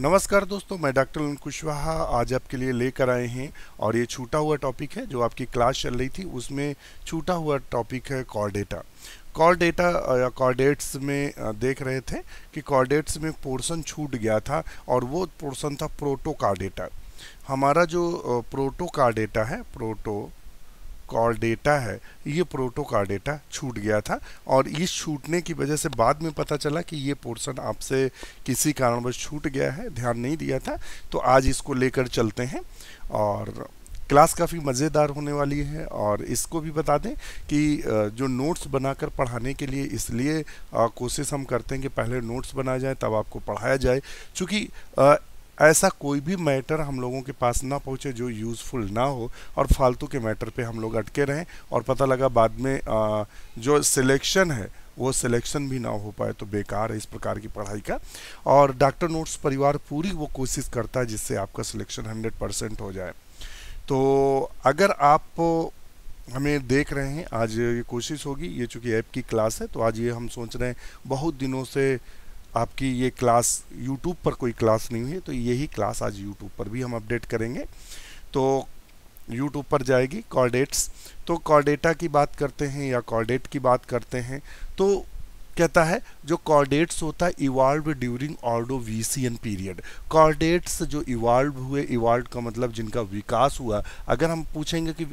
नमस्कार दोस्तों मैं डॉक्टर अन कुशवाहा आज आपके लिए लेकर आए हैं और ये छूटा हुआ टॉपिक है जो आपकी क्लास चल रही थी उसमें छूटा हुआ टॉपिक है डेटा कॉल डेटा या कॉर्डेट्स में देख रहे थे कि कॉर्डेट्स में पोर्शन छूट गया था और वो पोर्शन था डेटा हमारा जो प्रोटो डेटा है प्रोटो कॉल डेटा है ये डेटा छूट गया था और इस छूटने की वजह से बाद में पता चला कि ये पोर्शन आपसे किसी कारणवश छूट गया है ध्यान नहीं दिया था तो आज इसको लेकर चलते हैं और क्लास काफ़ी मज़ेदार होने वाली है और इसको भी बता दें कि जो नोट्स बनाकर पढ़ाने के लिए इसलिए कोशिश हम करते हैं कि पहले नोट्स बनाए जाए तब आपको पढ़ाया जाए चूँकि ऐसा कोई भी मैटर हम लोगों के पास ना पहुंचे जो यूज़फुल ना हो और फालतू के मैटर पे हम लोग अटके रहें और पता लगा बाद में आ, जो सिलेक्शन है वो सिलेक्शन भी ना हो पाए तो बेकार है इस प्रकार की पढ़ाई का और डॉक्टर नोट्स परिवार पूरी वो कोशिश करता है जिससे आपका सिलेक्शन हंड्रेड परसेंट हो जाए तो अगर आप हमें देख रहे हैं आज ये कोशिश होगी ये चूँकि ऐप की क्लास है तो आज ये हम सोच रहे हैं बहुत दिनों से आपकी ये क्लास यूट्यूब पर कोई क्लास नहीं हुई तो यही क्लास आज यूट्यूब पर भी हम अपडेट करेंगे तो यूट्यूब पर जाएगी कॉर्डेट्स तो कॉर्डेटा की बात करते हैं या कॉर्डेट की बात करते हैं तो कहता है जो कॉर्डेट्स होता है evolve during Ordovician period chordates जो इवाल्व हुए इवाल्व का मतलब जिनका विकास हुआ अगर हम पूछेंगे कि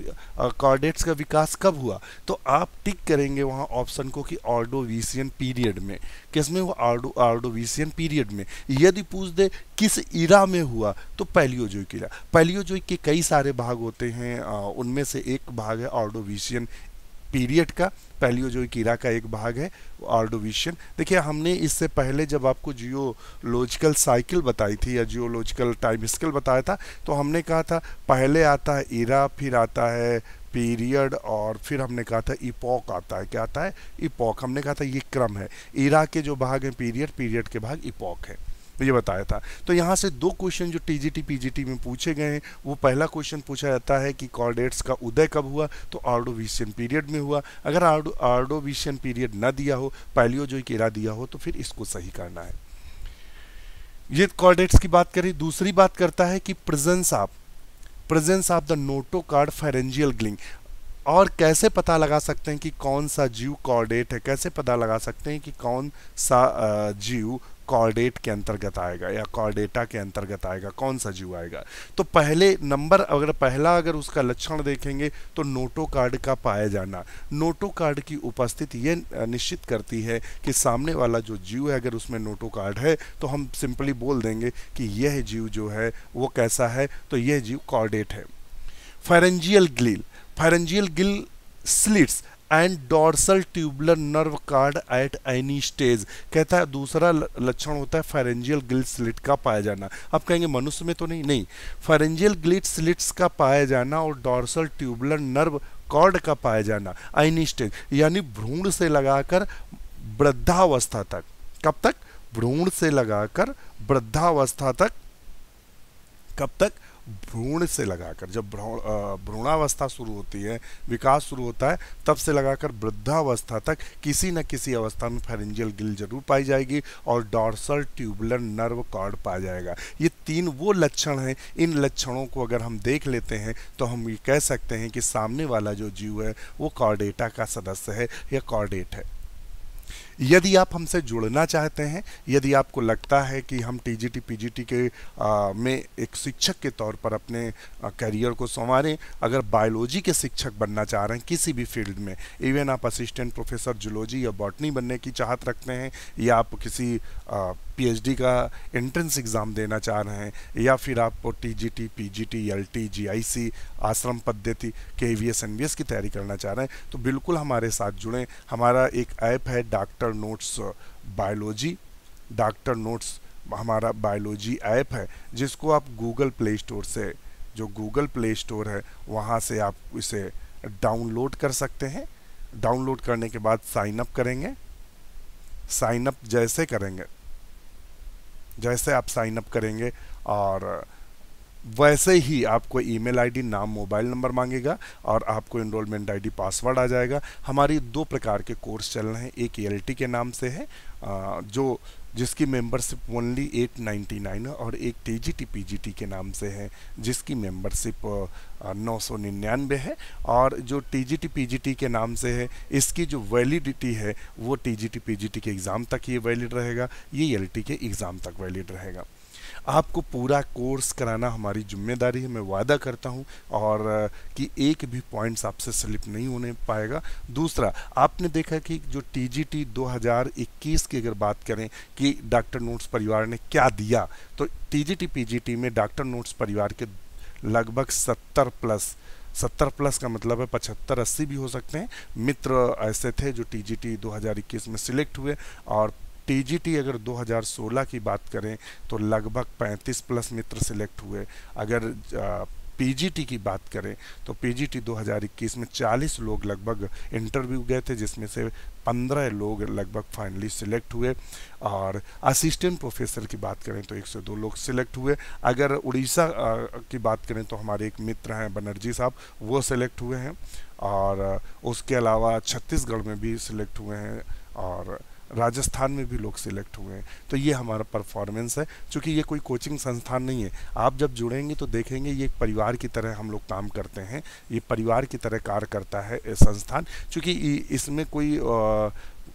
कॉर्डेट्स का विकास कब हुआ तो आप टिक करेंगे वहाँ ऑप्शन को कि ऑर्डोवीसियन पीरियड में किस में वो आर्डो आर्डोवीसियन पीरियड में यदि पूछ दे किस इरा में हुआ तो पैलियोजोइक इरा पैलियोजोई के कई सारे भाग होते हैं उनमें से एक भाग है ऑर्डोवीसियन पीरियड का जो कीड़ा का एक भाग है आर्डोविशियन देखिए हमने इससे पहले जब आपको जियोलॉजिकल साइकिल बताई थी या जियोलॉजिकल टाइम स्केल बताया था तो हमने कहा था पहले आता है इरा फिर आता है पीरियड और फिर हमने कहा था इपॉक आता है क्या आता है इपॉक हमने कहा था ये क्रम है इरा के जो भाग हैं पीरियड पीरियड के भाग इपॉक है तो ये बताया था तो यहाँ से दो क्वेश्चन जो टी जी में पूछे गए हैं वो पहला क्वेश्चन पूछा जाता है कि कॉर्डेट्स का उदय कब हुआ तो आर्डोविशियन पीरियड में हुआ अगर आर्डो आर्डोविशियन पीरियड ना दिया हो जो एरा दिया हो तो फिर इसको सही करना है ये कॉर्डेट्स की बात करें दूसरी बात करता है कि presence of presence of the notochord pharyngeal ग्लिंग और कैसे पता लगा सकते हैं कि कौन सा जीव कॉर्डेट है कैसे पता लगा सकते हैं कि कौन सा जीव कॉर्डेट के अंतर्गत आएगा या कॉर्डेटा के अंतर्गत आएगा कौन सा जीव आएगा तो पहले नंबर अगर पहला अगर उसका लक्षण देखेंगे तो नोटोकार्ड का पाया जाना नोटोकार्ड की उपस्थिति ये निश्चित करती है कि सामने वाला जो जीव है अगर उसमें नोटोकार्ड है तो हम सिंपली बोल देंगे कि यह जीव जो है वो कैसा है तो यह जीव कॉर्डेट है pharyngeal gill pharyngeal gill slits and dorsal tubular nerve cord at any stage कहता है दूसरा लक्षण होता है फेरेंजियल ग्लिट स्लिट का पाया जाना आप कहेंगे मनुष्य में तो नहीं नहीं फेरेंजियल ग्लिट स्लिट्स का पाया जाना और डॉर्सल ट्यूबुलर नर्व कॉर्ड का पाया जाना एनी स्टेज यानी भ्रूण से लगाकर वृद्धावस्था तक कब तक भ्रूण से लगाकर वृद्धावस्था तक कब तक भ्रूण से लगाकर जब भ्रूणावस्था शुरू होती है विकास शुरू होता है तब से लगाकर वृद्धावस्था तक किसी न किसी अवस्था में फेरेंजियल गिल जरूर पाई जाएगी और डॉर्सल ट्यूबुलर नर्व कॉर्ड पाया जाएगा ये तीन वो लक्षण हैं इन लक्षणों को अगर हम देख लेते हैं तो हम ये कह सकते हैं कि सामने वाला जो जीव है वो कॉर्डेटा का सदस्य है या कॉर्डेट है यदि आप हमसे जुड़ना चाहते हैं यदि आपको लगता है कि हम T G T P G T के आ, में एक शिक्षक के तौर पर अपने करियर को संवारें अगर बायोलॉजी के शिक्षक बनना चाह रहे हैं किसी भी फील्ड में इवन आप असिस्टेंट प्रोफेसर जुलॉजी या बॉटनी बनने की चाहत रखते हैं या आप किसी आ, पीएचडी का एंट्रेंस एग्ज़ाम देना चाह रहे हैं या फिर आप T T T G G P L T G I C आश्रम पद्धति के वी एस की तैयारी करना चाह रहे हैं तो बिल्कुल हमारे साथ जुड़ें हमारा एक ऐप है Doctor Doctor Notes biology Doctor Notes हमारा बायोलॉजी ऐप है जिसको आप गूगल प्ले स्टोर से जो गूगल प्ले स्टोर है वहाँ से आप इसे डाउनलोड कर सकते हैं डाउनलोड करने के बाद साइन अप करेंगे साइन अप जैसे करेंगे जैसे आप साइन अप करेंगे और वैसे ही आपको ईमेल आईडी नाम मोबाइल नंबर मांगेगा और आपको इनरोलमेंट आईडी पासवर्ड आ जाएगा हमारी दो प्रकार के कोर्स चल रहे हैं एक एल e के नाम से है जो जिसकी मेंबरशिप ओनली 899 है और एक T G T P G T के नाम से है जिसकी मेंबरशिप नौ सौ निन्यानवे है और जो T G T P G T के नाम से है इसकी जो वैलिडिटी है वो T G T P G T के एग्ज़ाम तक ये वैलिड रहेगा ये एल e टी के एग्ज़ाम तक वैलिड रहेगा आपको पूरा कोर्स कराना हमारी जिम्मेदारी है मैं वादा करता हूँ और कि एक भी पॉइंट्स आपसे स्लिप नहीं होने पाएगा दूसरा आपने देखा कि जो टी जी टी दो की अगर बात करें कि डॉक्टर नोट्स परिवार ने क्या दिया तो T G T P G T में डॉक्टर नोट्स परिवार के लगभग सत्तर प्लस सत्तर प्लस का मतलब है पचहत्तर अस्सी भी हो सकते हैं मित्र ऐसे थे जो टी 2021 में सिलेक्ट हुए और टीजीटी अगर 2016 की बात करें तो लगभग 35 प्लस मित्र सिलेक्ट हुए अगर पीजीटी की बात करें तो पीजीटी 2021 में 40 लोग लगभग इंटरव्यू गए थे जिसमें से 15 लोग लगभग फाइनली सिलेक्ट हुए और असिस्टेंट प्रोफेसर की बात करें तो 102 लोग सिलेक्ट हुए अगर उड़ीसा की बात करें तो हमारे एक मित्र हैं बनर्जी साहब वो सिलेक्ट हुए हैं और उसके अलावा छत्तीसगढ़ में भी सिलेक्ट हुए हैं और राजस्थान में भी लोग सिलेक्ट हुए हैं तो ये हमारा परफॉर्मेंस है क्योंकि ये कोई कोचिंग संस्थान नहीं है आप जब जुड़ेंगे तो देखेंगे ये परिवार की तरह हम लोग काम करते हैं ये परिवार की तरह कार्य करता है संस्थान चूँकि इसमें कोई आ,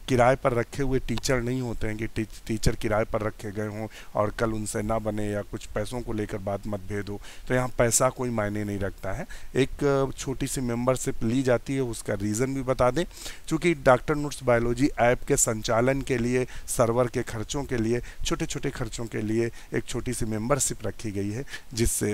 किराए पर रखे हुए टीचर नहीं होते हैं कि टी, टीचर किराए पर रखे गए हों और कल उनसे ना बने या कुछ पैसों को लेकर बात भेद हो तो यहाँ पैसा कोई मायने नहीं रखता है एक छोटी सी मेंबरशिप ली जाती है उसका रीज़न भी बता दें चूँकि डॉक्टर नोट्स बायोलॉजी ऐप के संचालन के लिए सर्वर के खर्चों के लिए छोटे छोटे खर्चों के लिए एक छोटी सी मेम्बरशिप रखी गई है जिससे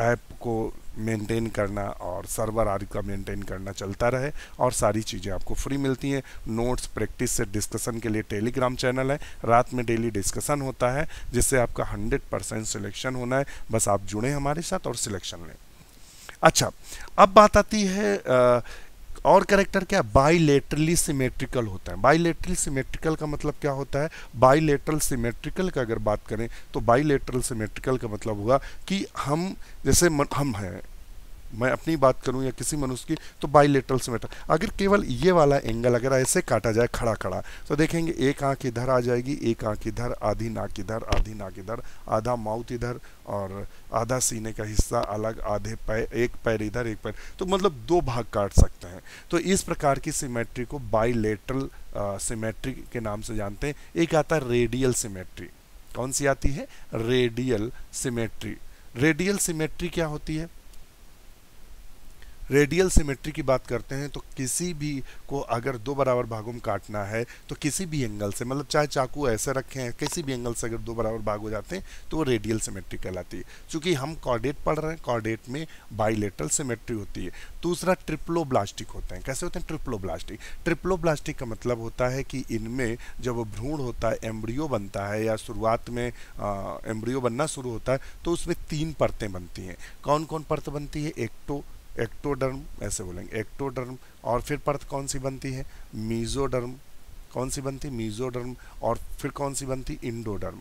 ऐप को मेंटेन करना और सर्वर आदि का मेंटेन करना चलता रहे और सारी चीज़ें आपको फ्री मिलती हैं नोट्स प्रैक्टिस से डिस्कशन के लिए टेलीग्राम चैनल है रात में डेली डिस्कशन होता है जिससे आपका 100 परसेंट सिलेक्शन होना है बस आप जुड़ें हमारे साथ और सिलेक्शन लें अच्छा अब बात आती है आ, और करेक्टर क्या बाईलेटरली सिमेट्रिकल होता है बाईलेटरल सिमेट्रिकल का मतलब क्या होता है बाईलेटरल सिमेट्रिकल का अगर बात करें तो बाईलेटरल सिमेट्रिकल का मतलब हुआ कि हम जैसे हम हैं मैं अपनी बात करूं या किसी मनुष्य की तो बाइलेटरल सिमेट्रिक अगर केवल ये वाला एंगल अगर ऐसे काटा जाए खड़ा खड़ा तो देखेंगे एक आंख इधर आ जाएगी एक आंख इधर आधी नाक इधर आधी नाक इधर आधा माउथ इधर और आधा सीने का हिस्सा अलग आधे पैर एक पैर इधर एक पैर तो मतलब दो भाग काट सकते हैं तो इस प्रकार की सिमेट्री को बाइलेटरल सिमेट्री के नाम से जानते हैं एक आता है रेडियल सिमेट्री कौन सी आती है रेडियल सिमेट्री रेडियल सिमेट्री क्या होती है रेडियल सिमेट्री की बात करते हैं तो किसी भी को अगर दो बराबर भागों में काटना है तो किसी भी एंगल से मतलब चाहे चाकू ऐसे रखें किसी भी एंगल से अगर दो बराबर भाग हो जाते हैं तो वो रेडियल सिमेट्री कहलाती है क्योंकि हम कॉर्डेट पढ़ रहे हैं कॉर्डेट में बाइलेटरल सिमेट्री होती है दूसरा ट्रिप्लो ब्लास्टिक होते हैं कैसे होते हैं ट्रिप्लो ब्लास्टिक ट्रिप्लो ब्लास्टिक का मतलब होता है कि इनमें जब भ्रूण होता है एम्ब्रियो बनता है या शुरुआत में एम्ब्रियो बनना शुरू होता है तो उसमें तीन परतें बनती हैं कौन कौन परत बनती है एक्टो तो एक्टोडर्म ऐसे बोलेंगे एक्टोडर्म और फिर परत कौन सी बनती है मीजोडर्म कौन सी बनती मीजोडर्म और फिर कौन सी बनती इंडोडर्म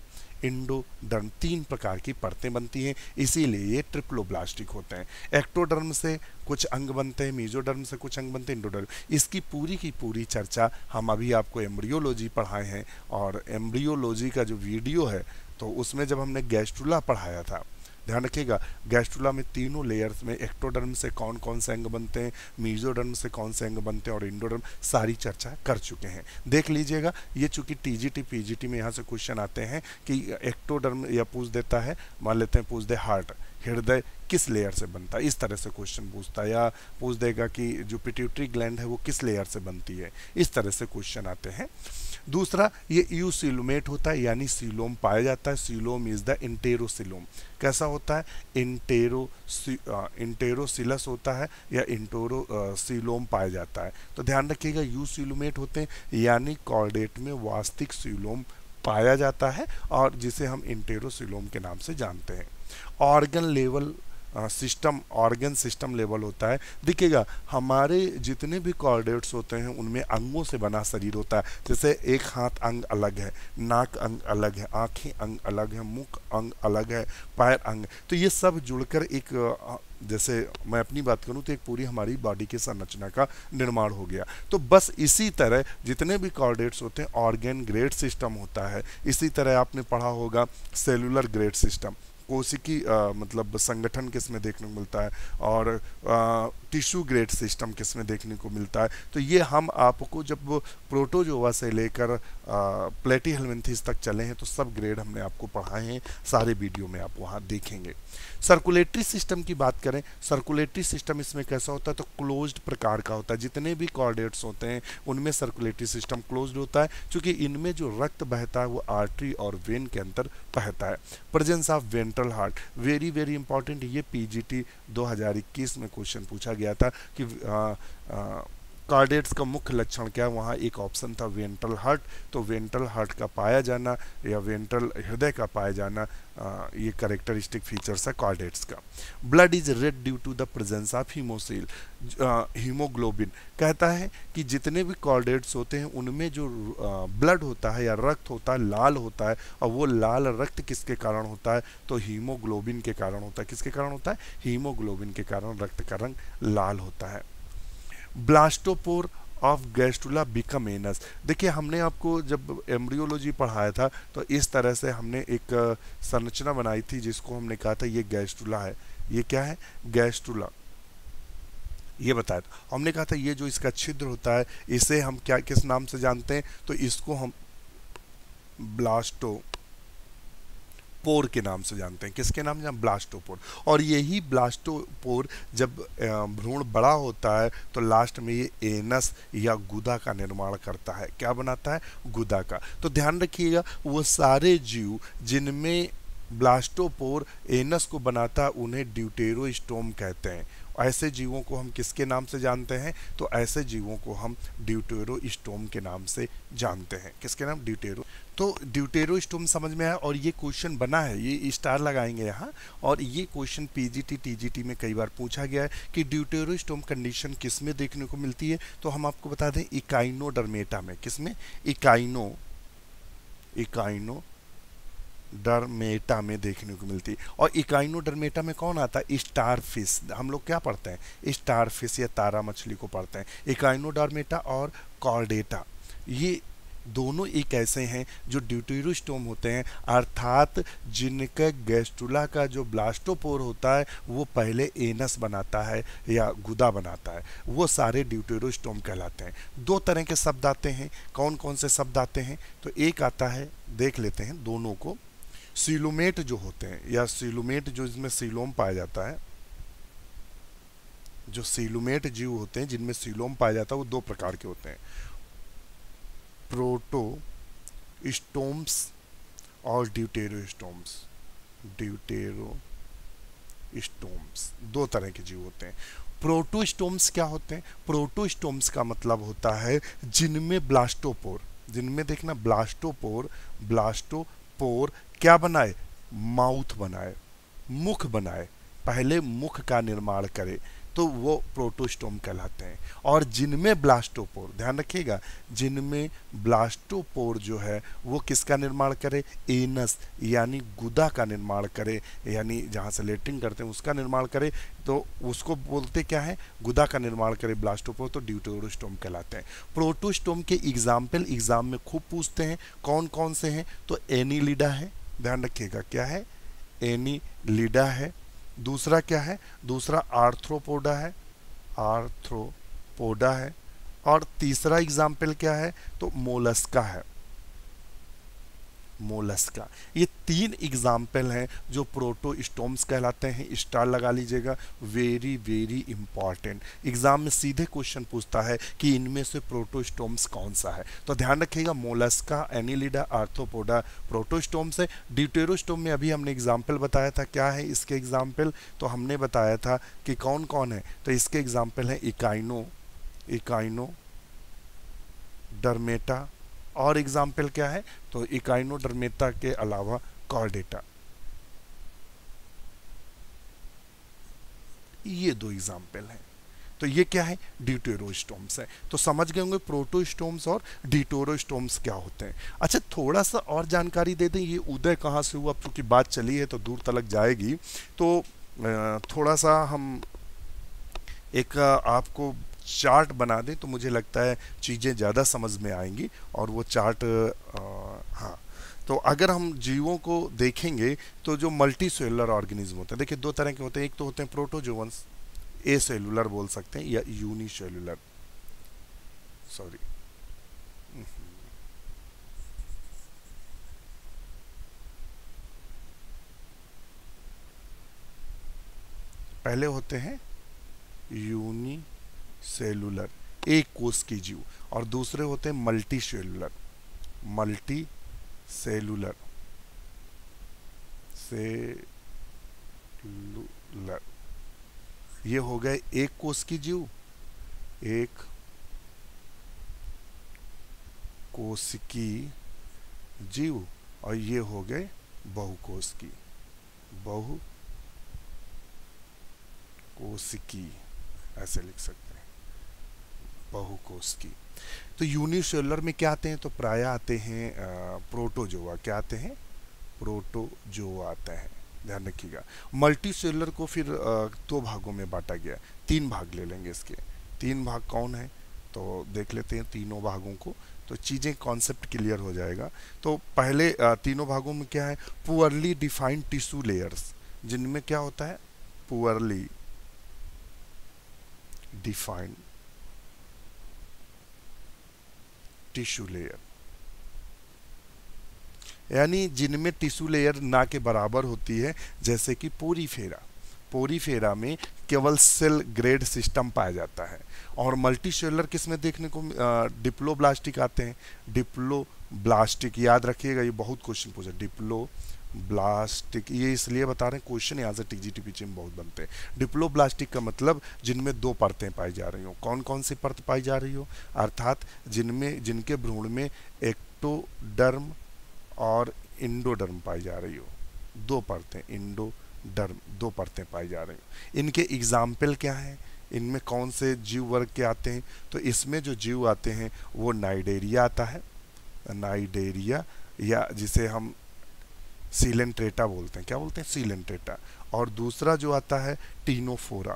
इंडोडर्म तीन प्रकार की परतें बनती हैं इसीलिए ये ट्रिप्लोब्लास्टिक होते हैं एक्टोडर्म से कुछ अंग बनते हैं मीजोडर्म से कुछ अंग बनते हैं इंडोडर्म इसकी पूरी की पूरी चर्चा हम अभी आपको एम्ब्रियोलॉजी पढ़ाए हैं और एम्ब्रियोलॉजी का जो वीडियो है तो उसमें जब हमने गैस्ट्रुला पढ़ाया था ध्यान रखिएगा गैस्ट्रोला में तीनों लेयर्स में एक्टोडर्म से कौन कौन से अंग बनते हैं मीजोडर्म से कौन से अंग बनते हैं और इंडोडर्म सारी चर्चा कर चुके हैं देख लीजिएगा ये चूंकि टीजीटी पीजीटी में यहाँ से क्वेश्चन आते हैं कि एक्टोडर्म या पूछ देता है मान लेते हैं पूछ दे हार्ट हृदय किस लेयर से बनता है इस तरह से क्वेश्चन पूछता है या पूछ देगा कि जो पिट्यूटरी ग्लैंड है वो किस लेयर से बनती है इस तरह से क्वेश्चन आते हैं दूसरा ये यू होता है यानी सीलोम पाया जाता है सीलोम इज द इंटेरोसिलोम कैसा होता है इंटेरो इंटेरोसिलस होता है या इंटोरो सीलोम पाया जाता है तो ध्यान रखिएगा यू सिलोमेट होते हैं यानी कॉर्डेट में वास्तविक सीलोम पाया जाता है और जिसे हम इंटेरोसिलोम के नाम से जानते हैं organ level system organ system level होता है देखिएगा हमारे जितने भी कॉर्डेट्स होते हैं उनमें अंगों से बना शरीर होता है जैसे एक हाथ अंग अलग है नाक अंग अलग है आँखें अंग अलग है मुख अंग अलग है पैर अंग तो ये सब जुड़कर एक जैसे मैं अपनी बात करूं तो एक पूरी हमारी बॉडी की संरचना का निर्माण हो गया तो बस इसी तरह जितने भी कॉर्डेट्स होते हैं ऑर्गेन ग्रेड सिस्टम होता है इसी तरह आपने पढ़ा होगा सेलुलर ग्रेड सिस्टम कोशिकी मतलब संगठन किस में देखने को मिलता है और टिश्यू ग्रेड सिस्टम किस में देखने को मिलता है तो ये हम आपको जब प्रोटोजोवा से लेकर प्लेटी हेलमेंथिस तक चले हैं तो सब ग्रेड हमने आपको पढ़ाए हैं सारे वीडियो में आप वहाँ देखेंगे सर्कुलेटरी सिस्टम की बात करें सर्कुलेटरी सिस्टम इसमें कैसा होता है तो क्लोज्ड प्रकार का होता है जितने भी कॉर्डेट्स होते हैं उनमें सर्कुलेटरी सिस्टम क्लोज्ड होता है क्योंकि इनमें जो रक्त बहता है वो आर्टरी और वेन के अंतर बहता है presence of ventral heart very very important ये पी जी में क्वेश्चन पूछा गया था कि आ, आ, कार्डेट्स का मुख्य लक्षण क्या वहाँ एक ऑप्शन था वेंट्रल हार्ट तो वेंट्रल हार्ट का पाया जाना या वेंट्रल हृदय का पाया जाना आ, ये करेक्टरिस्टिक फीचर्स है कार्डेट्स का blood is red due to the presence of हीमोसिल हीमोग्लोबिन कहता है कि जितने भी कार्डेट्स होते हैं उनमें जो ब्लड होता है या रक्त होता है लाल होता है और वो लाल रक्त किसके कारण होता है तो हीमोग्लोबिन के कारण होता है किसके कारण होता है हीमोग्लोबिन के कारण रक्त का रंग लाल होता है ब्लास्टोपोर ऑफ गैस्टुला एनस देखिए हमने आपको जब एम्ब्रियोलॉजी पढ़ाया था तो इस तरह से हमने एक संरचना बनाई थी जिसको हमने कहा था ये गैस्टुला है ये क्या है गैस्टुला ये बताया था हमने कहा था ये जो इसका छिद्र होता है इसे हम क्या किस नाम से जानते हैं तो इसको हम ब्लास्टो पोर के नाम से जानते हैं किसके नाम से ब्लास्टोपोर और यही ब्लास्टोपोर जब भ्रूण बड़ा होता है तो लास्ट में ये एनस या गुदा का निर्माण करता है क्या बनाता है गुदा का तो ध्यान रखिएगा वो सारे जीव जिनमें ब्लास्टोपोर एनस को बनाता उन्हें ड्यूटेरोस्टोम कहते हैं ऐसे जीवों को हम किसके नाम से जानते हैं तो ऐसे जीवों को हम ड्यूटेरो स्टोम के नाम से जानते हैं किसके नाम ड्यूटेरो तो ड्यूटेरो स्टोम समझ में आया और ये क्वेश्चन बना है ये स्टार लगाएंगे यहाँ और ये क्वेश्चन पीजीटी टीजीटी में कई बार पूछा गया है कि ड्यूटेरो स्टोम कंडीशन किस में देखने को मिलती है तो हम आपको बता दें इकाइनोडर्मेटा में किस में इकाइनो इकाइनो डरमेटा में देखने को मिलती है और डरमेटा में कौन आता है स्टार फिश हम लोग क्या पढ़ते हैं स्टार फिश या तारा मछली को पढ़ते हैं इकाइनोडर्मेटा और कॉर्डेटा ये दोनों एक ऐसे हैं जो ड्यूटीरोस्टोम होते हैं अर्थात जिनका गैस्ट्रुला का जो ब्लास्टोपोर होता है वो पहले एनस बनाता है या गुदा बनाता है वो सारे ड्यूटेरोस्टोम कहलाते हैं दो तरह के शब्द आते हैं कौन कौन से शब्द आते हैं तो एक आता है देख लेते हैं दोनों को सीलोमेट जो होते हैं या सीलोमेट जो इसमें सीलोम पाया जाता है जो सीलोमेट जीव होते हैं जिनमें सीलोम पाया जाता है वो दो प्रकार के होते हैं प्रोटो स्टोम्स और स्टोम्स ड्यूटेरो स्टोम्स दो तरह के जीव होते हैं प्रोटोस्टोम्स क्या होते हैं प्रोटोस्टोम्स का मतलब होता है जिनमें ब्लास्टोपोर जिनमें देखना ब्लास्टोपोर ब्लास्टो पोर क्या बनाए माउथ बनाए मुख बनाए पहले मुख का निर्माण करे तो वो प्रोटोस्टोम कहलाते हैं और जिनमें ब्लास्टोपोर ध्यान रखिएगा जिनमें ब्लास्टोपोर जो है वो किसका निर्माण करे एनस यानी गुदा का निर्माण करे यानी जहाँ से लेटरिन करते हैं उसका निर्माण करे तो उसको बोलते क्या है गुदा का निर्माण करे ब्लास्टोपोर तो ड्यूटोरोस्टोम कहलाते हैं प्रोटोस्टोम के एग्जाम्पल एग्जाम में खूब पूछते हैं कौन कौन से हैं तो एनीलिडा है ध्यान रखिएगा क्या है एनीलिडा है दूसरा क्या है दूसरा आर्थ्रोपोडा है आर्थ्रोपोडा है और तीसरा एग्जाम्पल क्या है तो मोलस्का है मोलस्का ये तीन एग्जाम्पल हैं जो प्रोटो स्टोम्स कहलाते हैं स्टार लगा लीजिएगा वेरी वेरी इंपॉर्टेंट एग्जाम में सीधे क्वेश्चन पूछता है कि इनमें से प्रोटोस्टोम्स कौन सा है तो ध्यान रखिएगा मोलस्का एनिलिडा आर्थोपोडा प्रोटोस्टोम्स है ड्यूटेरोस्टोम में अभी हमने एग्जाम्पल बताया था क्या है इसके एग्जाम्पल तो हमने बताया था कि कौन कौन है तो इसके एग्जाम्पल हैं इकाइनो इकाइनो डरमेटा और एग्जाम्पल क्या है तो इकाइनोडर्मेटा के अलावा कॉर्डेटा ये दो एग्जाम्पल हैं तो ये क्या है डिटोरोस्टोम्स है तो समझ गए होंगे प्रोटोस्टोम्स और डिटोरोस्टोम्स क्या होते हैं अच्छा थोड़ा सा और जानकारी दे दें ये उदय कहाँ से हुआ क्योंकि बात चली है तो दूर तलक जाएगी तो थोड़ा सा हम एक आपको चार्ट बना दें तो मुझे लगता है चीज़ें ज़्यादा समझ में आएंगी और वो चार्ट हाँ तो अगर हम जीवों को देखेंगे तो जो मल्टी सेलुलर ऑर्गेनिज्म होते हैं देखिए दो तरह के होते हैं एक तो होते हैं प्रोटोजोवंस ए सेलुलर बोल सकते हैं या यूनी सेलुलर सॉरी पहले होते हैं यूनी सेलुलर एक कोष के जीव और दूसरे होते हैं multicellular multicellular cellular ये हो गए एक कोश की जीव एक कोष की जीव और ये हो गए बहुकोश की बहु कोशिकी ऐसे लिख सकते बहुकोश की तो यूनिसेलर में क्या आते हैं तो प्राय आते हैं प्रोटोजोआ क्या आते हैं प्रोटोजोआ आते हैं ध्यान रखिएगा मल्टी सेलर को फिर दो तो भागों में बांटा गया तीन भाग ले लेंगे इसके तीन भाग कौन है तो देख लेते हैं तीनों भागों को तो चीज़ें कॉन्सेप्ट क्लियर हो जाएगा तो पहले तीनों भागों में क्या है पुअरली डिफाइंड टिश्यू लेयर्स जिनमें क्या होता है पुअरली डिफाइंड टिश्यू लेयर यानी जिनमें टिश्यू लेयर ना के बराबर होती है जैसे कि पोरी फेरा पोरी फेरा में केवल सेल ग्रेड सिस्टम पाया जाता है और मल्टी सेलर किस में देखने को डिप्लोब्लास्टिक आते हैं डिप्लो ब्लास्टिक याद रखिएगा ये बहुत क्वेश्चन पूछा डिप्लो ब्लास्टिक ये इसलिए बता रहे हैं क्वेश्चन यहाँ से टीजीटी पीछे में बहुत बनते हैं डिप्लो ब्लास्टिक का मतलब जिनमें दो परतें पाई जा रही हो कौन कौन सी परत पाई जा रही हो अर्थात जिनमें जिनके भ्रूण में एक्टोडर्म और इंडोडर्म पाई जा रही हो दो परतें इंडो डर्म दो परतें पाई जा रही हो इनके एग्जाम्पल क्या हैं इनमें कौन से जीव वर्ग के आते हैं तो इसमें जो जीव आते हैं वो नाइडेरिया आता है नाइडेरिया या जिसे हम सीलेंट्रेटा बोलते हैं क्या बोलते हैं सीलेंट्रेटा और दूसरा जो आता है टीनोफोरा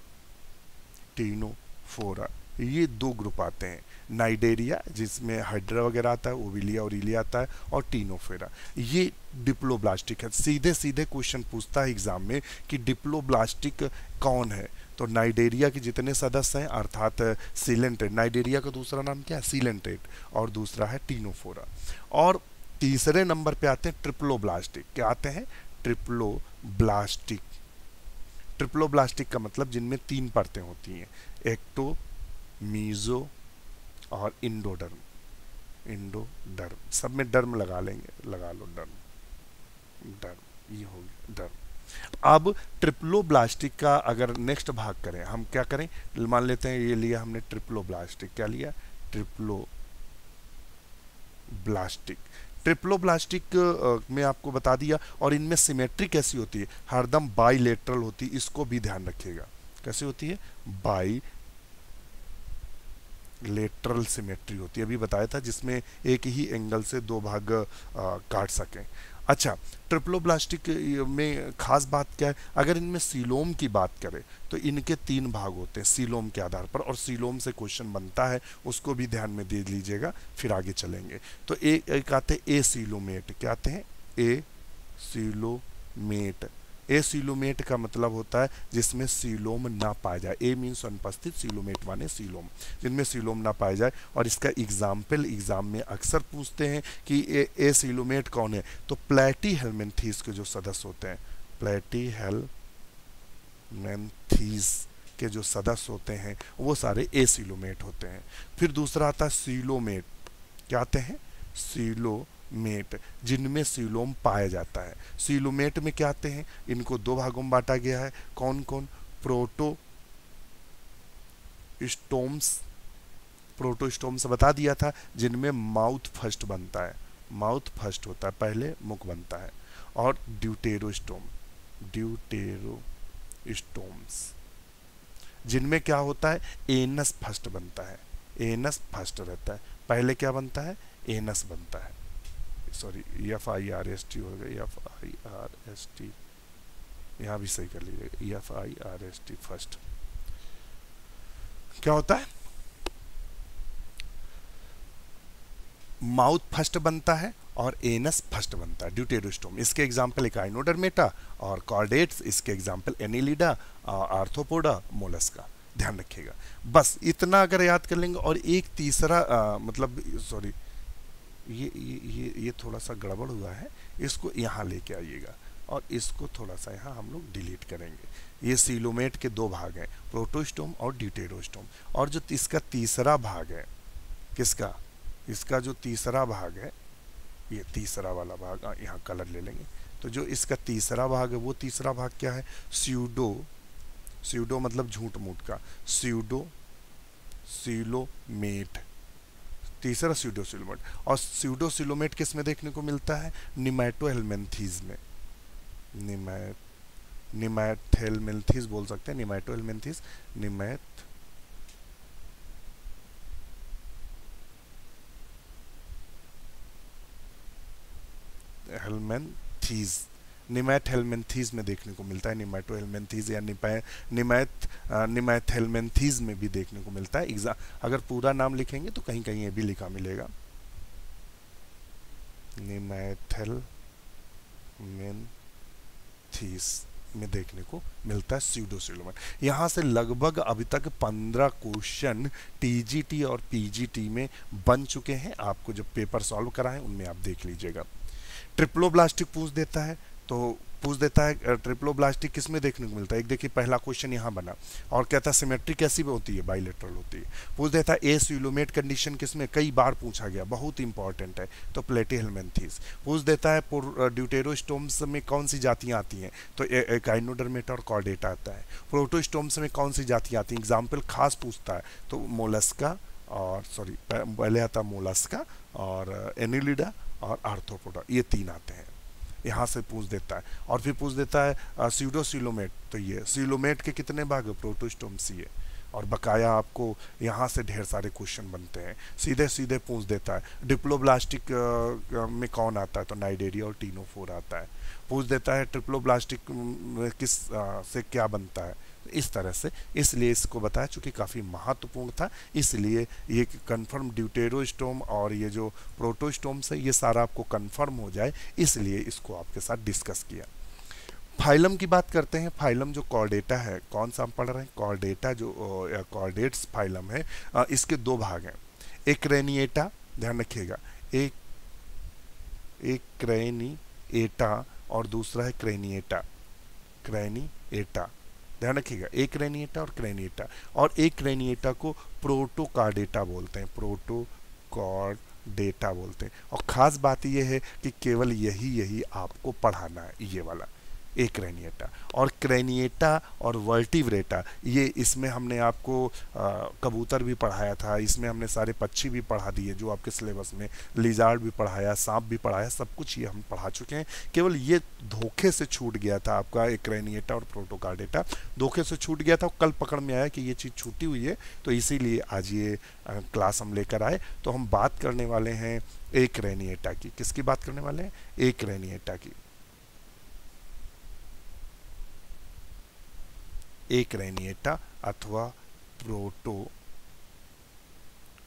टीनोफोरा ये दो ग्रुप आते हैं नाइडेरिया जिसमें हाइड्रा वगैरह आता है ओविलिया और इलिया आता है और टीनोफेरा ये डिप्लोब्लास्टिक है सीधे सीधे क्वेश्चन पूछता है एग्जाम में कि डिप्लोब्लास्टिक कौन है तो नाइडेरिया के जितने सदस्य हैं अर्थात सीलेंटेड नाइडेरिया का दूसरा नाम क्या है सीलेंटेड और दूसरा है टीनोफोरा और तीसरे नंबर पे आते हैं ब्लास्टिक क्या आते हैं ब्लास्टिक ट्रिप्लोब्लास्टिक ब्लास्टिक का मतलब जिनमें तीन परतें होती हैं एक्टो तो मीजो और इंडोडर्म इंडो डर्म सब में डर्म लगा लेंगे लगा लो डर्म डर्म ये हो गया डर्म अब ब्लास्टिक का अगर नेक्स्ट भाग करें हम क्या करें मान लेते हैं ये लिया हमने ट्रिप्लोब्लास्टिक क्या लिया ट्रिपलो ब्लास्टिक ट्रिप्लोब्लास्टिक में आपको बता दिया और इनमें सिमेट्री कैसी होती है हरदम बाइलेटरल होती है इसको भी ध्यान रखिएगा कैसे होती है बाई लेटरल सिमेट्री होती है अभी बताया था जिसमें एक ही एंगल से दो भाग आ, काट सकें अच्छा ट्रिप्लोब्लास्टिक में खास बात क्या है अगर इनमें सीलोम की बात करें तो इनके तीन भाग होते हैं सीलोम के आधार पर और सीलोम से क्वेश्चन बनता है उसको भी ध्यान में दे लीजिएगा फिर आगे चलेंगे तो ए, एक आते हैं ए सीलोमेट क्या आते हैं ए सीलोमेट एसिलोमेट का मतलब होता है जिसमें सीलोम ना पाया जाए ए मीन्स अनुपस्थित सीलोमेट माने सीलोम जिनमें सीलोम ना पाया जाए और इसका एग्जाम्पल एग्जाम में अक्सर पूछते हैं कि ए सीलोमेट कौन है तो प्लेटी हेलमेंथीस के जो सदस्य होते हैं प्लेटी हेलमेंथीस के जो सदस्य होते हैं वो सारे ए सीलोमेट होते हैं फिर दूसरा आता है सीलोमेट क्या आते हैं सीलो मेट जिनमें सीलोम पाया जाता है सीलोमेट में क्या आते हैं इनको दो भागों में बांटा गया है कौन कौन प्रोटो स्टोम्स स्टोम्स बता दिया था जिनमें माउथ फर्स्ट बनता है माउथ फर्स्ट होता है पहले मुख बनता है और ड्यूटेरो स्टोम्स जिनमें क्या होता है एनस फर्स्ट बनता है एनस फर्स्ट रहता है पहले क्या बनता है एनस बनता है sorry F I R S T हो गया F I R S T यहाँ भी सही कर लीजिएगा F I R S T first क्या होता है माउथ फर्स्ट बनता है और एनस फर्स्ट बनता है ड्यूटेरोस्टोम इसके एग्जाम्पल एक आइनोडरमेटा और कॉर्डेट्स इसके एग्जाम्पल एनिलिडा आर्थोपोडा मोलस्का ध्यान रखिएगा बस इतना अगर याद कर लेंगे और एक तीसरा आ, मतलब सॉरी ये ये ये ये थोड़ा सा गड़बड़ हुआ है इसको यहाँ लेके आइएगा और इसको थोड़ा सा यहाँ हम लोग डिलीट करेंगे ये सीलोमेट के दो भाग हैं प्रोटोस्टोम और ड्यूटेरोस्टोम और जो इसका तीसरा भाग है किसका इसका जो तीसरा भाग है ये तीसरा वाला भाग हाँ, यहाँ कलर ले लेंगे तो जो इसका तीसरा भाग है वो तीसरा भाग क्या है स्यूडो स्यूडो मतलब झूठ मूठ का स्यूडो सीलोमेट तीसरा सीडोसिलोमेट और सीडोसिलोमेट किस में देखने को मिलता है निमैटो हेलमेंथीज में निमैट निमैथेलमेंथीज बोल सकते हैं Nemathelminthes Nemathelminthes Nemathelminthes में देखने को मिलता है निमैटो हेलमेंथीज या निमैथ निमैथ हेलमेंथीज में भी देखने को मिलता है एग्जाम अगर पूरा नाम लिखेंगे तो कहीं कहीं ये भी लिखा मिलेगा निमैथल थीस में देखने को मिलता है सीडोसिलोमन यहाँ से लगभग अभी तक पंद्रह क्वेश्चन टीजीटी और पीजीटी में बन चुके हैं आपको जब पेपर सॉल्व कराएं उनमें आप देख लीजिएगा ट्रिप्लोब्लास्टिक पूछ देता है तो पूछ देता है ब्लास्टिक किस में देखने को मिलता है एक देखिए पहला क्वेश्चन यहाँ बना और कहता है सिमेट्रिक कैसी होती है बाइलेटरल होती है पूछ देता है ए सूलोमेट कंडीशन किस में कई बार पूछा गया बहुत इंपॉर्टेंट है तो प्लेटी हेलमेंथीस पूछ देता है ड्यूटेरोस्टोम्स में कौन सी जातियाँ आती हैं तो गाइनोडरमेटा और कॉर्डेटा आता है प्रोटोस्टोम्स में कौन सी जातियाँ आती हैं एग्जाम्पल खास पूछता है तो मोलस्का और सॉरी पहले आता मोलस्का और एनिलिडा और आर्थोपोडा ये तीन आते हैं यहाँ से पूछ देता है और फिर पूछ देता है सीडोसिलोमेट तो ये सिलोमेट के कितने भाग है प्रोटोस्टोम सी है और बकाया आपको यहाँ से ढेर सारे क्वेश्चन बनते हैं सीधे सीधे पूछ देता है डिप्लोब्लास्टिक में कौन आता है तो नाइडेरिया और टीनोफोर आता है पूछ देता है ट्रिप्लोब्लास्टिक किस आ, से क्या बनता है इस तरह से इसलिए इसको बताया चूँकि काफ़ी महत्वपूर्ण था इसलिए ये कन्फर्म ड्यूटेरोस्टोम और ये जो प्रोटोस्टोम से ये सारा आपको कन्फर्म हो जाए इसलिए इसको आपके साथ डिस्कस किया फाइलम की बात करते हैं फाइलम जो कॉर्डेटा है कौन सा हम पढ़ रहे हैं कॉर्डेटा जो कॉर्डेट्स फाइलम है आ, इसके दो भाग हैं एक रेनिएटा ध्यान रखिएगा एक एक क्रेनी एटा और दूसरा है क्रेनिएटा क्रेनी एटा ध्यान रखिएगा एक क्रेनिएटा और क्रेनिएटा और एक क्रेनिएटा को प्रोटोकार्डेटा बोलते हैं प्रोटोकॉर्ड डेटा बोलते हैं और ख़ास बात यह है कि केवल यही यही आपको पढ़ाना है ये वाला ए क्रैनिएटा और क्रैनिएटा और वर्टिवरेटा ये इसमें हमने आपको आ, कबूतर भी पढ़ाया था इसमें हमने सारे पक्षी भी पढ़ा दिए जो आपके सिलेबस में लिजार्ड भी पढ़ाया सांप भी पढ़ाया सब कुछ ये हम पढ़ा चुके हैं केवल ये धोखे से छूट गया था आपका क्रैनिएटा और प्रोटोकार्डेटा धोखे से छूट गया था कल पकड़ में आया कि ये चीज़ छूटी हुई है तो इसीलिए आज ये क्लास हम लेकर आए तो हम बात करने वाले हैं एक रेनिएटा की किसकी बात करने वाले हैं एक रेनिएटा की एक रेनिएटा अथवा प्रोटो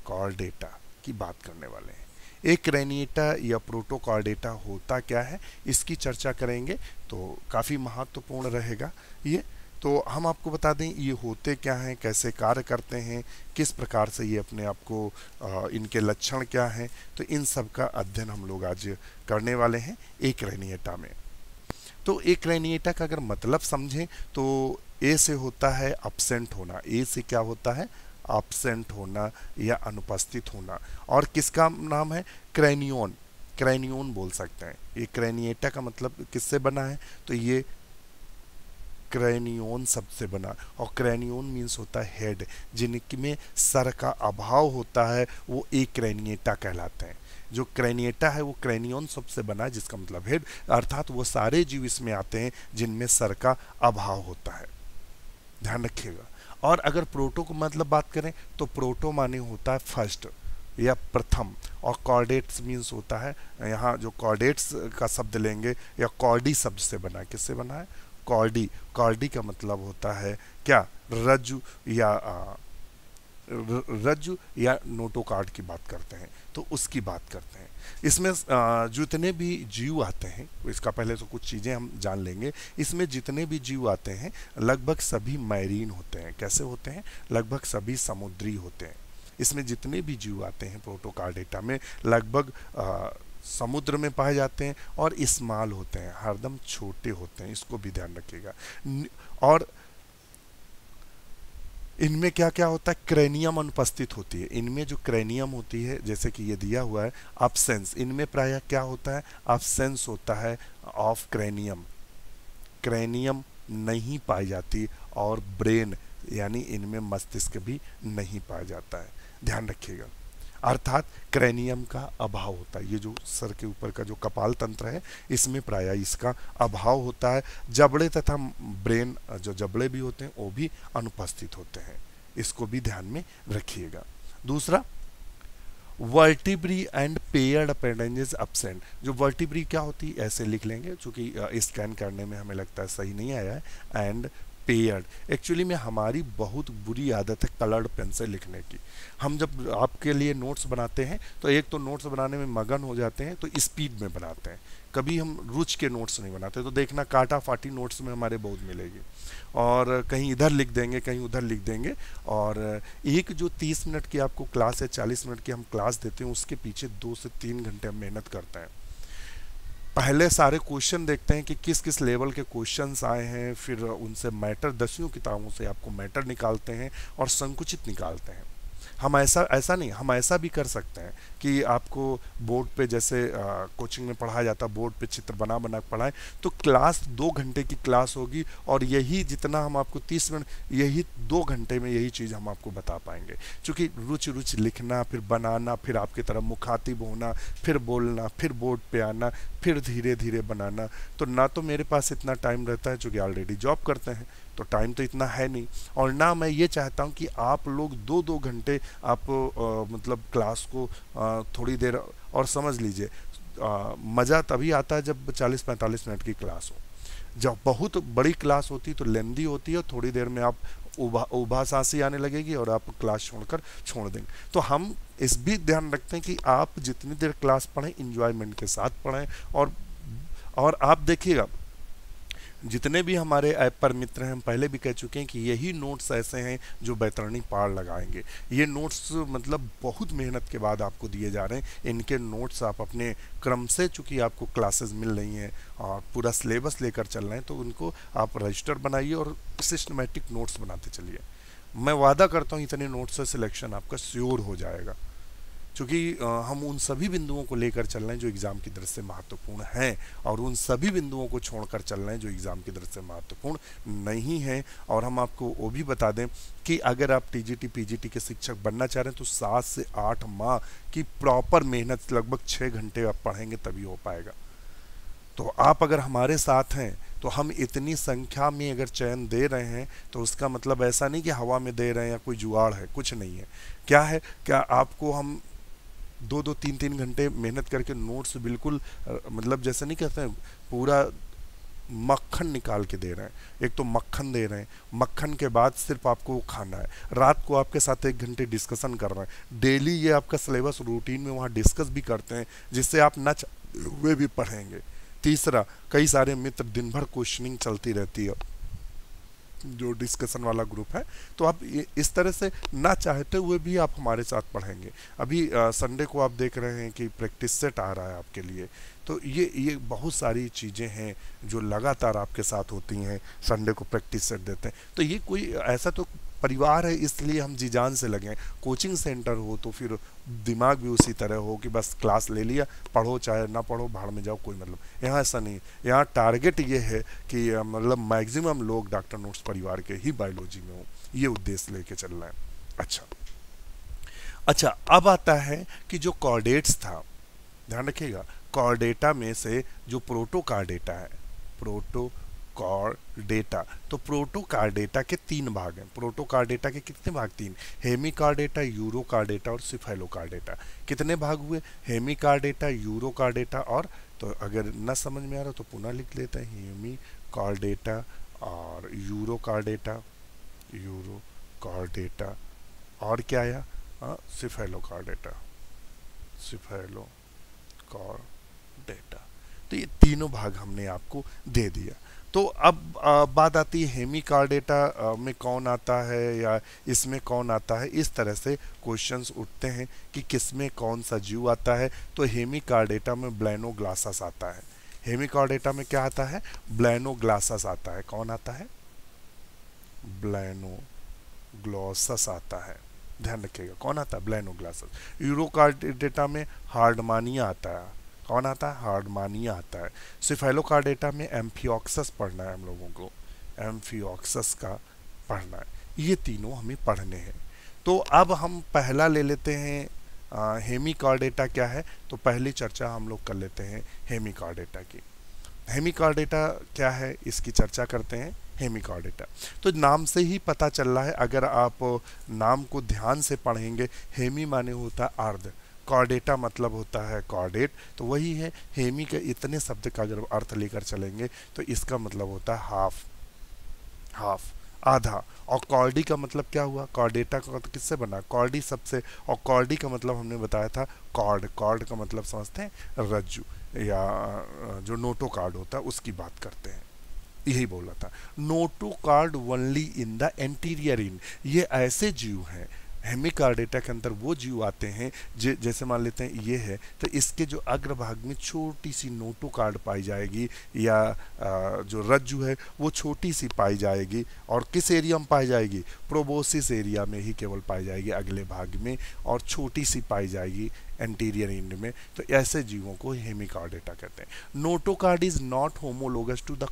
कॉर्डेटा की बात करने वाले हैं एक रेनिएटा या कॉर्डेटा होता क्या है इसकी चर्चा करेंगे तो काफ़ी महत्वपूर्ण रहेगा ये तो हम आपको बता दें ये होते क्या हैं कैसे कार्य करते हैं किस प्रकार से ये अपने आप को इनके लक्षण क्या हैं तो इन सब का अध्ययन हम लोग आज करने वाले हैं एक रेनिएटा में तो एक्रेनिएटा का अगर मतलब समझें तो ए से होता है अपसेंट होना ए से क्या होता है अपसेंट होना या अनुपस्थित होना और किसका नाम है क्रेनियोन क्रेनियोन बोल सकते हैं ये क्रेनिएटा का मतलब किससे बना है तो ये क्रेनियोन सबसे बना और क्रेनियोन मीन्स होता है हेड जिनकी में सर का अभाव होता है वो एक क्रेनिएटा कहलाते हैं जो क्रेनिएटा है वो क्रैनियन शब्द से बना है जिसका मतलब हेड अर्थात वो सारे जीव इसमें आते हैं जिनमें सर का अभाव होता है ध्यान रखिएगा और अगर प्रोटो को मतलब बात करें तो प्रोटो माने होता है फर्स्ट या प्रथम और कॉर्डेट्स मीन्स होता है यहाँ जो कॉर्डेट्स का शब्द लेंगे या कॉर्डी शब्द से बना किससे बना है कॉर्डी कॉर्डी का मतलब होता है क्या रज्जु या आ, रज्जु या नोटो कार्ड की बात करते हैं तो उसकी बात करते हैं इसमें जितने भी जीव आते हैं इसका पहले तो कुछ चीज़ें हम जान लेंगे इसमें जितने भी जीव आते हैं लगभग सभी मैरीन होते हैं कैसे होते हैं लगभग सभी समुद्री होते हैं इसमें जितने भी जीव आते हैं प्रोटोकार्डेटा में लगभग समुद्र में पाए जाते हैं और इस्माल होते हैं हरदम छोटे होते हैं इसको भी ध्यान रखिएगा और इनमें क्या क्या होता है क्रेनियम अनुपस्थित होती है इनमें जो क्रेनियम होती है जैसे कि ये दिया हुआ है अपसेंस इनमें प्रायः क्या होता है अपसेंस होता है ऑफ क्रेनियम क्रेनियम नहीं पाई जाती और ब्रेन यानी इनमें मस्तिष्क भी नहीं पाया जाता है ध्यान रखिएगा अर्थात क्रैनियम का अभाव होता है ये जो सर के ऊपर का जो कपाल तंत्र है इसमें प्राय इसका अभाव होता है जबड़े तथा ब्रेन जो जबड़े भी होते हैं वो भी अनुपस्थित होते हैं इसको भी ध्यान में रखिएगा दूसरा vertebrae and paired appendages absent जो वर्टिब्री क्या होती है ऐसे लिख लेंगे चूंकि स्कैन करने में हमें लगता है सही नहीं आया है एंड पेयर्ड एक्चुअली में हमारी बहुत बुरी आदत है कलर्ड पेन से लिखने की हम जब आपके लिए नोट्स बनाते हैं तो एक तो नोट्स बनाने में मगन हो जाते हैं तो स्पीड में बनाते हैं कभी हम रुच के नोट्स नहीं बनाते तो देखना काटा फाटी नोट्स में हमारे बहुत मिलेगी और कहीं इधर लिख देंगे कहीं उधर लिख देंगे और एक जो 30 मिनट की आपको क्लास है 40 मिनट की हम क्लास देते हैं उसके पीछे दो से तीन घंटे हम मेहनत करते हैं पहले सारे क्वेश्चन देखते हैं कि किस किस लेवल के क्वेश्चंस आए हैं फिर उनसे मैटर दसियों किताबों से आपको मैटर निकालते हैं और संकुचित निकालते हैं हम ऐसा ऐसा नहीं हम ऐसा भी कर सकते हैं कि आपको बोर्ड पे जैसे आ, कोचिंग में पढ़ाया जाता बोर्ड पे चित्र बना बना पढ़ाएं तो क्लास दो घंटे की क्लास होगी और यही जितना हम आपको तीस मिनट यही दो घंटे में यही चीज़ हम आपको बता पाएंगे क्योंकि रुच रुच लिखना फिर बनाना फिर आपकी तरफ मुखातिब होना फिर बोलना फिर बोर्ड पर आना फिर धीरे धीरे बनाना तो ना तो मेरे पास इतना टाइम रहता है चूँकि ऑलरेडी जॉब करते हैं तो टाइम तो इतना है नहीं और ना मैं ये चाहता हूँ कि आप लोग दो दो घंटे आप आ, मतलब क्लास को आ, थोड़ी देर और समझ लीजिए मज़ा तभी आता है जब 40-45 मिनट की क्लास हो जब बहुत बड़ी क्लास होती तो लेंदी होती है और थोड़ी देर में आप उभा उभा सांसी आने लगेगी और आप क्लास छोड़कर छोड़ देंगे तो हम इस भी ध्यान रखते हैं कि आप जितनी देर क्लास पढ़ें इन्जॉयमेंट के साथ पढ़ें और और आप देखिएगा जितने भी हमारे ऐप पर मित्र हैं हम पहले भी कह चुके हैं कि यही नोट्स ऐसे हैं जो बैतरणी पार लगाएंगे ये नोट्स मतलब बहुत मेहनत के बाद आपको दिए जा रहे हैं इनके नोट्स आप अपने क्रम से चूँकि आपको क्लासेस मिल रही हैं और पूरा सिलेबस लेकर चल रहे हैं तो उनको आप रजिस्टर बनाइए और सिस्टमेटिक नोट्स बनाते चलिए मैं वादा करता हूँ इतने नोट्स से सिलेक्शन आपका श्योर हो जाएगा क्योंकि हम उन सभी बिंदुओं को लेकर चल रहे हैं जो एग्ज़ाम की दृष्टि से महत्वपूर्ण हैं और उन सभी बिंदुओं को छोड़कर चल रहे हैं जो एग्ज़ाम की दृष्टि से महत्वपूर्ण नहीं हैं और हम आपको वो भी बता दें कि अगर आप टीजीटी पीजीटी के शिक्षक बनना चाह रहे हैं तो सात से आठ माह की प्रॉपर मेहनत लगभग छः घंटे आप पढ़ेंगे तभी हो पाएगा तो आप अगर हमारे साथ हैं तो हम इतनी संख्या में अगर चयन दे रहे हैं तो उसका मतलब ऐसा नहीं कि हवा में दे रहे हैं या कोई जुगाड़ है कुछ नहीं है क्या है क्या आपको हम दो दो तीन तीन घंटे मेहनत करके नोट्स बिल्कुल मतलब जैसे नहीं कहते हैं पूरा मक्खन निकाल के दे रहे हैं एक तो मक्खन दे रहे हैं मक्खन के बाद सिर्फ आपको खाना है रात को आपके साथ एक घंटे डिस्कशन कर रहे हैं डेली ये आपका सिलेबस रूटीन में वहाँ डिस्कस भी करते हैं जिससे आप न हुए भी पढ़ेंगे तीसरा कई सारे मित्र दिन भर क्वेश्चनिंग चलती रहती है जो डिस्कशन वाला ग्रुप है तो आप इस तरह से ना चाहते हुए भी आप हमारे साथ पढ़ेंगे अभी संडे को आप देख रहे हैं कि प्रैक्टिस सेट आ रहा है आपके लिए तो ये ये बहुत सारी चीज़ें हैं जो लगातार आपके साथ होती हैं संडे को प्रैक्टिस सेट देते हैं तो ये कोई ऐसा तो परिवार है इसलिए हम जी जान से लगें कोचिंग सेंटर हो तो फिर दिमाग भी उसी तरह हो कि बस क्लास ले लिया पढ़ो चाहे ना पढ़ो बाहर में जाओ कोई मतलब यहाँ ऐसा नहीं यहाँ टारगेट ये है कि मतलब मैक्सिमम लोग डॉक्टर नोट्स परिवार के ही बायोलॉजी में हो ये उद्देश्य लेके चल रहा है अच्छा अच्छा अब आता है कि जो कॉर्डेट्स था ध्यान रखिएगा कॉर्डेटा में से जो प्रोटोकार्डेटा है प्रोटो डेटा तो डेटा के तीन भाग हैं डेटा के कितने भाग तीन डेटा कार डेटा और सिफेलो कार डेटा कितने भाग हुए डेटा कार डेटा और तो अगर न समझ में आ रहा तो पुनः लिख लेते हैं डेटा और यूरो कार डेटा और क्या आया cephalo Cephalochordata Chordata तो ये तीनों भाग हमने आपको दे दिया तो अब आ, बात आती है हेमी कार्डेटा में कौन आता है या इसमें कौन आता है इस तरह से क्वेश्चंस उठते हैं कि किस में कौन सा जीव आता है तो हेमी कार्डेटा में ब्लैनो ग्लासस आता है हेमी कार्डेटा में क्या आता है ब्लैनो ग्लासस आता है कौन आता है ब्लैनो आता है ध्यान रखिएगा कौन आता है ब्लैनो ग्लासस यूरो में हार्डमानिया आता है कौन आता है हारमानिया आता है सिफेलोकार्डेटा में एम्फियोक्सस पढ़ना है हम लोगों को एम्फियोक्सस का पढ़ना है ये तीनों हमें पढ़ने हैं तो अब हम पहला ले लेते हैं हेमिकार्डेटा क्या है तो पहली चर्चा हम लोग कर लेते हैं हेमिकार्डेटा की हेमिकार्डेटा क्या है इसकी चर्चा करते हैं हेमिकार्डेटा तो नाम से ही पता चल रहा है अगर आप नाम को ध्यान से पढ़ेंगे हेमी माने होता है अर्ध कॉर्डेटा मतलब होता है कॉर्डेट तो वही है हेमी के इतने शब्द का जब अर्थ लेकर चलेंगे तो इसका मतलब होता है हाफ हाफ आधा और कॉर्डी का मतलब क्या हुआ कॉर्डेटा का मतलब किससे बना कॉर्डी सबसे और कॉर्डी का मतलब हमने बताया था कॉर्ड कॉर्ड का मतलब समझते हैं रज्जू या जो नोटो कार्ड होता है उसकी बात करते हैं यही बोला था notochord only in the anterior इन ये ऐसे जीव हैं हेमिकार्डेटा के अंदर वो जीव आते हैं जैसे मान लेते हैं ये है तो इसके जो अग्रभाग में छोटी सी नोटो कार्ड पाई जाएगी या जो रज्जु है वो छोटी सी पाई जाएगी और किस एरिया में पाई जाएगी प्रोबोसिस एरिया में ही केवल पाई जाएगी अगले भाग में और छोटी सी पाई जाएगी एंटीरियर इंड में तो ऐसे जीवों को हेमिकार्डेटा कहते हैं notochord is not homologous to the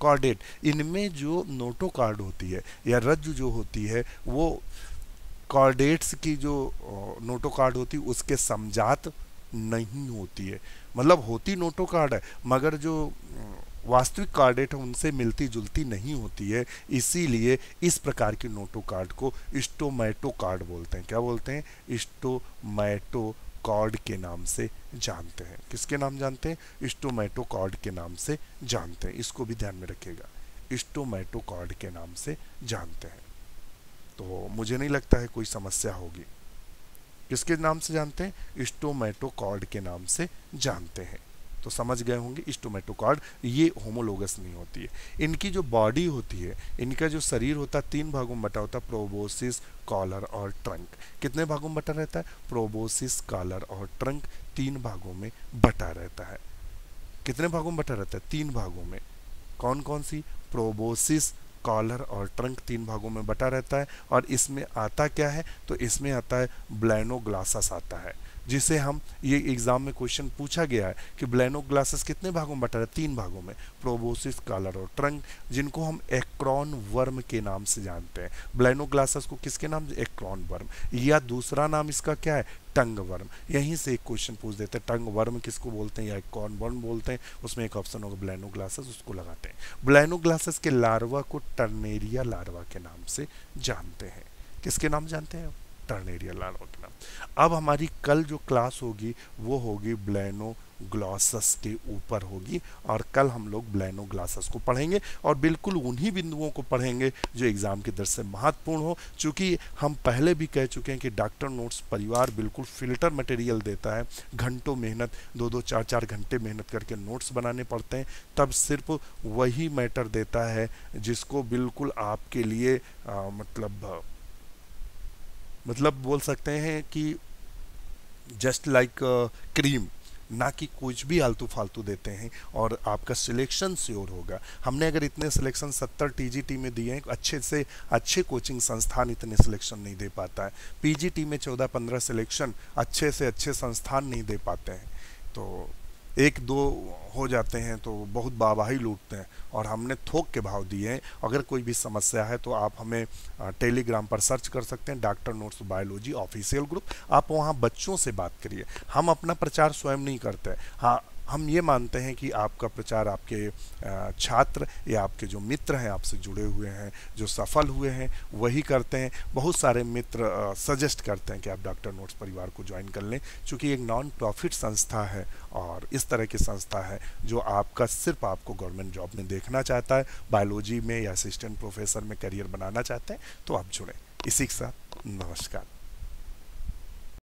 chordate इनमें जो नोटोकार्ड होती है या रज्जु जो होती है वो कॉर्डेट्स की जो नोटो कार्ड होती उसके समझात नहीं होती है मतलब होती नोटो कार्ड है मगर जो वास्तविक कार्डेट है उनसे मिलती जुलती नहीं होती है इसीलिए इस प्रकार की नोटो कार्ड को इस्टोमैटो कार्ड बोलते हैं क्या बोलते हैं इस्टोमैटो कार्ड के नाम से जानते हैं किसके नाम जानते हैं इस्टोमैटो कार्ड के नाम से जानते हैं इसको भी ध्यान में रखिएगा इस्टोमैटो कार्ड के नाम से जानते हैं तो मुझे नहीं लगता है कोई समस्या होगी किसके नाम से जानते हैं स्टोमेटोकॉर्ड के नाम से जानते हैं तो समझ गए होंगे स्टोमेटोकॉर्ड ये होमोलोगस नहीं होती है इनकी जो बॉडी होती है इनका जो शरीर होता है तीन भागों में बटा होता है प्रोबोसिस कॉलर और ट्रंक कितने भागों में बटा रहता है प्रोबोसिस कॉलर और ट्रंक तीन भागों में बटा रहता है कितने भागों में बटा रहता है तीन भागों में कौन कौन सी प्रोबोसिस कॉलर और ट्रंक तीन भागों में बटा रहता है और इसमें आता क्या है तो इसमें आता है ब्लैनो ग्लासस आता है जिसे हम ये एग्ज़ाम में क्वेश्चन पूछा गया है कि ब्लैनो ग्लासेस कितने भागों में बटा है तीन भागों में प्रोबोसिस कालर और ट्रंक जिनको हम एक्रॉन वर्म के नाम से जानते हैं ब्लैनो ग्लासेस को किसके नाम एक्रॉन वर्म या दूसरा नाम इसका क्या है टंग वर्म यहीं से एक क्वेश्चन पूछ देते हैं टंग वर्म किसको बोलते हैं या कॉर्न वर्म बोलते हैं उसमें एक ऑप्शन होगा ब्लैनो ग्लासेस उसको लगाते हैं ब्लैनो ग्लासेस के लार्वा को टर्नेरिया लार्वा के नाम से जानते हैं किसके नाम जानते हैं टर्नेरियल आलोचना अब हमारी कल जो क्लास होगी वो होगी ब्लैनो ग्लासस के ऊपर होगी और कल हम लोग ब्लैनो ग्लासस को पढ़ेंगे और बिल्कुल उन्हीं बिंदुओं को पढ़ेंगे जो एग्ज़ाम की दृष्टि से महत्वपूर्ण हो चूँकि हम पहले भी कह चुके हैं कि डॉक्टर नोट्स परिवार बिल्कुल फिल्टर मटेरियल देता है घंटों मेहनत दो दो चार चार घंटे मेहनत करके नोट्स बनाने पड़ते हैं तब सिर्फ वही मैटर देता है जिसको बिल्कुल आपके लिए आ, मतलब मतलब बोल सकते हैं कि जस्ट लाइक क्रीम ना कि कुछ भी आलतू फालतू देते हैं और आपका सिलेक्शन श्योर होगा हमने अगर इतने सिलेक्शन सत्तर टीजीटी में दिए हैं अच्छे से अच्छे कोचिंग संस्थान इतने सिलेक्शन नहीं दे पाता है पीजीटी में चौदह पंद्रह सिलेक्शन अच्छे से अच्छे संस्थान नहीं दे पाते हैं तो एक दो हो जाते हैं तो बहुत बाबाही लूटते हैं और हमने थोक के भाव दिए हैं अगर कोई भी समस्या है तो आप हमें टेलीग्राम पर सर्च कर सकते हैं Doctor Notes biology official group आप वहाँ बच्चों से बात करिए हम अपना प्रचार स्वयं नहीं करते हाँ हम ये मानते हैं कि आपका प्रचार आपके छात्र या आपके जो मित्र हैं आपसे जुड़े हुए हैं जो सफल हुए हैं वही करते हैं बहुत सारे मित्र सजेस्ट करते हैं कि आप डॉक्टर नोट्स परिवार को ज्वाइन कर लें चूँकि एक नॉन प्रॉफिट संस्था है और इस तरह की संस्था है जो आपका सिर्फ आपको गवर्नमेंट जॉब में देखना चाहता है बायोलॉजी में या असिस्टेंट प्रोफेसर में करियर बनाना चाहते हैं तो आप जुड़ें इसी के साथ नमस्कार